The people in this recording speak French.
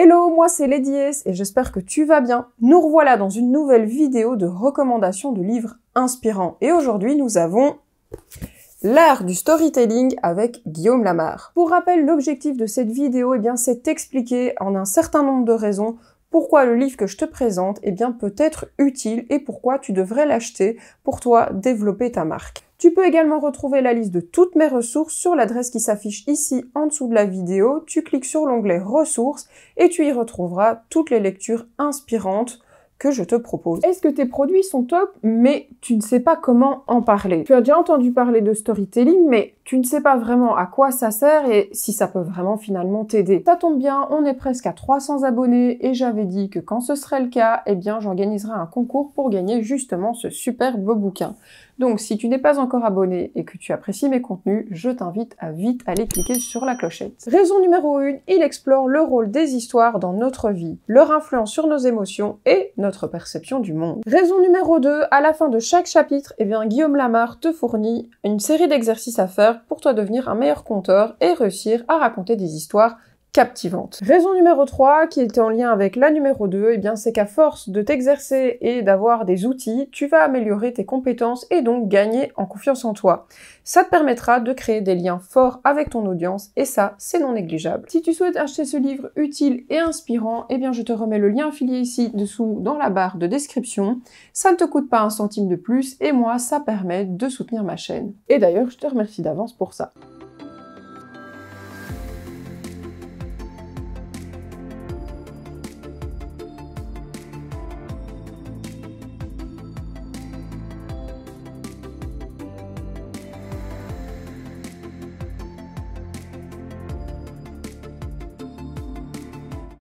Hello, moi c'est Lady S et j'espère que tu vas bien. Nous revoilà dans une nouvelle vidéo de recommandation de livres inspirants. Et aujourd'hui, nous avons L'art du storytelling avec Guillaume Lamar. Pour rappel, l'objectif de cette vidéo, eh bien, c'est d'expliquer en un certain nombre de raisons pourquoi le livre que je te présente, eh bien, peut être utile et pourquoi tu devrais l'acheter pour toi développer ta marque. Tu peux également retrouver la liste de toutes mes ressources sur l'adresse qui s'affiche ici en dessous de la vidéo. Tu cliques sur l'onglet ressources et tu y retrouveras toutes les lectures inspirantes que je te propose. Est-ce que tes produits sont top, mais tu ne sais pas comment en parler Tu as déjà entendu parler de storytelling, mais tu ne sais pas vraiment à quoi ça sert et si ça peut vraiment finalement t'aider. Ça tombe bien, on est presque à 300 abonnés et j'avais dit que quand ce serait le cas, eh bien j'organiserai un concours pour gagner justement ce superbe beau bouquin. Donc si tu n'es pas encore abonné et que tu apprécies mes contenus, je t'invite à vite aller cliquer sur la clochette. Raison numéro 1, il explore le rôle des histoires dans notre vie, leur influence sur nos émotions et notre perception du monde. Raison numéro 2, à la fin de chaque chapitre, et eh bien, Guillaume Lamar te fournit une série d'exercices à faire pour toi devenir un meilleur conteur et réussir à raconter des histoires captivante. Raison numéro 3, qui était en lien avec la numéro 2, eh bien c'est qu'à force de t'exercer et d'avoir des outils, tu vas améliorer tes compétences et donc gagner en confiance en toi. Ça te permettra de créer des liens forts avec ton audience et ça, c'est non négligeable. Si tu souhaites acheter ce livre utile et inspirant, eh bien je te remets le lien affilié ici dessous dans la barre de description. Ça ne te coûte pas un centime de plus et moi, ça permet de soutenir ma chaîne. Et d'ailleurs, je te remercie d'avance pour ça.